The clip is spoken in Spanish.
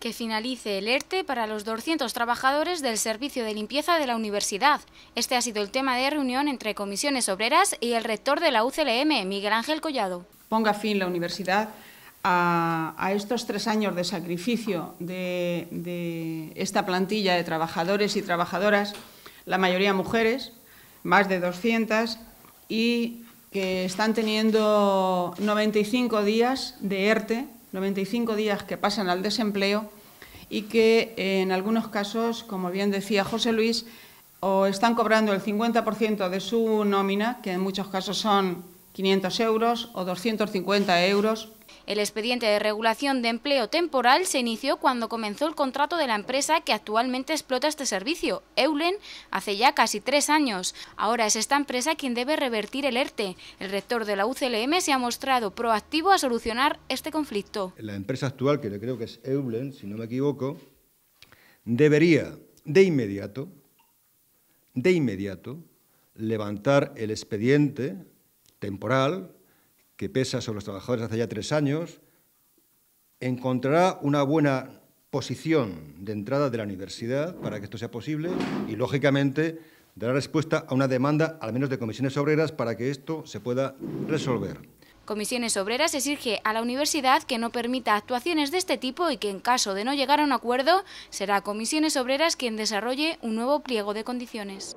que finalice el ERTE e para los 200 trabajadores del servicio de limpieza de la universidad. Este ha sido el tema de reunión entre comisiones obreras y el rector de la UCLM, Miguel Ángel Collado. Ponga fin la universidad a, estos tres años de sacrificio de, de esta plantilla de trabajadores y trabajadoras, la mayoría mujeres, más de 200, y que están teniendo 95 días de ERTE 95 días que pasan al desempleo y que eh, en algunos casos, como bien decía José Luis, o están cobrando el 50% de su nómina, que en muchos casos son 500 euros o 250 euros, el expediente de regulación de empleo temporal se inició cuando comenzó el contrato de la empresa que actualmente explota este servicio, Eulen, hace ya casi tres años. Ahora es esta empresa quien debe revertir el ERTE. El rector de la UCLM se ha mostrado proactivo a solucionar este conflicto. La empresa actual, que creo que es Eulen, si no me equivoco, debería de inmediato, de inmediato, levantar el expediente temporal que pesa sobre los trabajadores hace ya tres años, encontrará una buena posición de entrada de la universidad para que esto sea posible y, lógicamente, dará respuesta a una demanda, al menos de comisiones obreras, para que esto se pueda resolver. Comisiones Obreras exige a la universidad que no permita actuaciones de este tipo y que en caso de no llegar a un acuerdo será Comisiones Obreras quien desarrolle un nuevo pliego de condiciones.